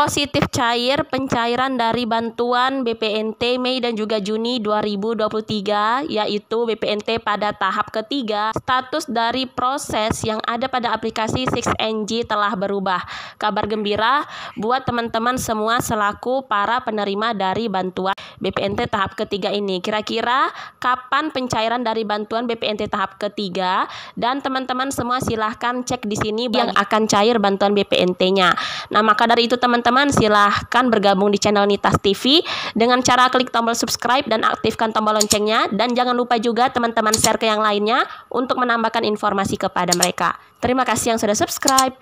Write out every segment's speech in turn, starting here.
positif cair pencairan dari bantuan BPNT Mei dan juga Juni 2023 yaitu BPNT pada tahap ketiga status dari proses yang ada pada aplikasi 6NG telah berubah. Kabar gembira buat teman-teman semua selaku para penerima dari bantuan BPNT tahap ketiga ini. Kira-kira kapan pencairan dari bantuan BPNT tahap ketiga? Dan teman-teman semua silahkan cek di sini iya. yang akan cair bantuan BPNT-nya. Nah, maka dari itu teman-teman silahkan bergabung di channel Nitas TV dengan cara klik tombol subscribe dan aktifkan tombol loncengnya. Dan jangan lupa juga teman-teman share ke yang lainnya untuk menambahkan informasi kepada mereka. Terima kasih yang sudah subscribe.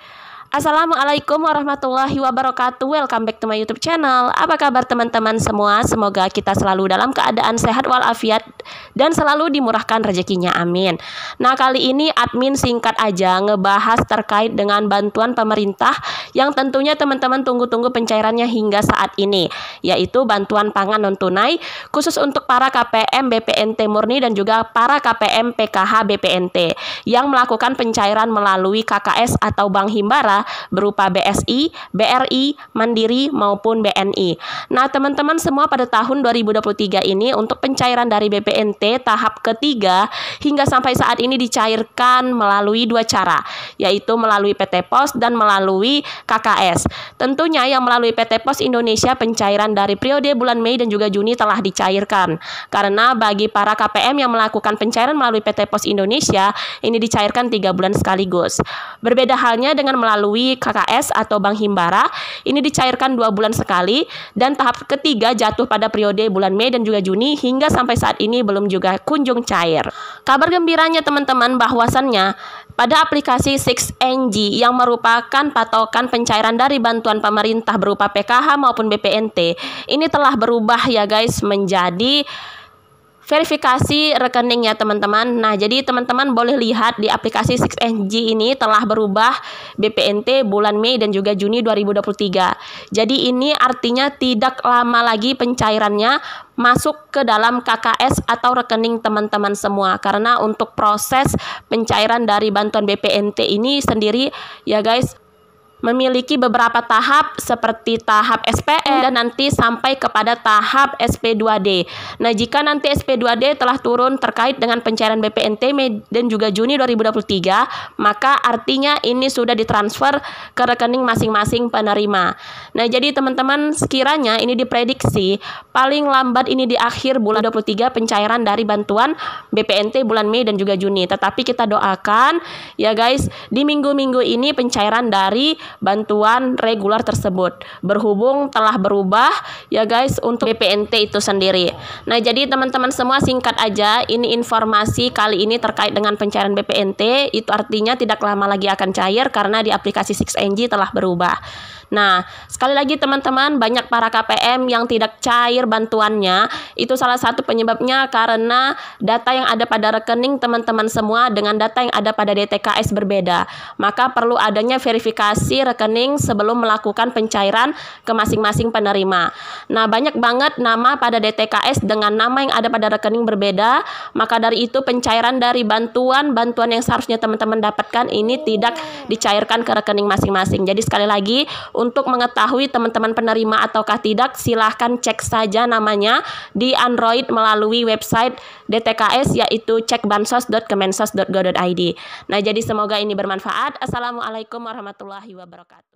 Assalamualaikum warahmatullahi wabarakatuh. Welcome back to my YouTube channel. Apa kabar teman-teman semua? Semoga kita selalu dalam keadaan sehat walafiat dan selalu dimurahkan rezekinya. Amin. Nah, kali ini admin singkat aja ngebahas terkait dengan bantuan pemerintah yang tentunya teman-teman tunggu-tunggu pencairannya hingga saat ini, yaitu bantuan pangan non tunai khusus untuk para KPM BPNT murni dan juga para KPM PKH BPNT yang melakukan pencairan melalui KKS atau Bank Himbara berupa BSI, BRI, Mandiri maupun BNI. Nah, teman-teman semua pada tahun 2023 ini untuk pencairan dari BPNT tahap ketiga hingga sampai saat ini dicairkan melalui dua cara, yaitu melalui PT Pos dan melalui KKS. Tentunya yang melalui PT Pos Indonesia pencairan dari periode bulan Mei dan juga Juni telah dicairkan. Karena bagi para KPM yang melakukan pencairan melalui PT Pos Indonesia ini dicairkan tiga bulan sekaligus. Berbeda halnya dengan melalui melalui KKS atau Bank Himbara. Ini dicairkan dua bulan sekali dan tahap ketiga jatuh pada periode bulan Mei dan juga Juni hingga sampai saat ini belum juga kunjung cair. Kabar gembiranya teman-teman bahwasannya pada aplikasi 6NG yang merupakan patokan pencairan dari bantuan pemerintah berupa PKH maupun BPNT ini telah berubah ya guys menjadi verifikasi rekening ya teman-teman. Nah, jadi teman-teman boleh lihat di aplikasi 6NG ini telah berubah BPNT bulan Mei dan juga Juni 2023. Jadi ini artinya tidak lama lagi pencairannya masuk ke dalam KKS atau rekening teman-teman semua karena untuk proses pencairan dari bantuan BPNT ini sendiri ya guys memiliki beberapa tahap seperti tahap SPM dan nanti sampai kepada tahap SP2D. Nah, jika nanti SP2D telah turun terkait dengan pencairan BPNT dan juga Juni 2023, maka artinya ini sudah ditransfer ke rekening masing-masing penerima. Nah, jadi teman-teman sekiranya ini diprediksi paling lambat ini di akhir bulan 23 pencairan dari bantuan BPNT bulan Mei dan juga Juni. Tetapi kita doakan ya guys, di minggu-minggu ini pencairan dari bantuan reguler tersebut. Berhubung telah berubah ya guys untuk BPNT itu sendiri. Nah, jadi teman-teman semua singkat aja ini informasi kali ini terkait dengan pencairan BPNT itu artinya tidak lama lagi akan cair karena di aplikasi 6NG telah berubah. Nah, sekali lagi teman-teman, banyak para KPM yang tidak cair bantuannya. Itu salah satu penyebabnya karena data yang ada pada rekening teman-teman semua dengan data yang ada pada DTKS berbeda. Maka perlu adanya verifikasi rekening sebelum melakukan pencairan ke masing-masing penerima. Nah, banyak banget nama pada DTKS dengan nama yang ada pada rekening berbeda. Maka dari itu pencairan dari bantuan-bantuan yang seharusnya teman-teman dapatkan ini tidak dicairkan ke rekening masing-masing. Jadi sekali lagi untuk mengetahui teman-teman penerima ataukah tidak, silahkan cek saja namanya di Android melalui website DTKS yaitu cekbansos.kemensos.go.id. Nah, jadi semoga ini bermanfaat. Assalamualaikum warahmatullahi wabarakatuh.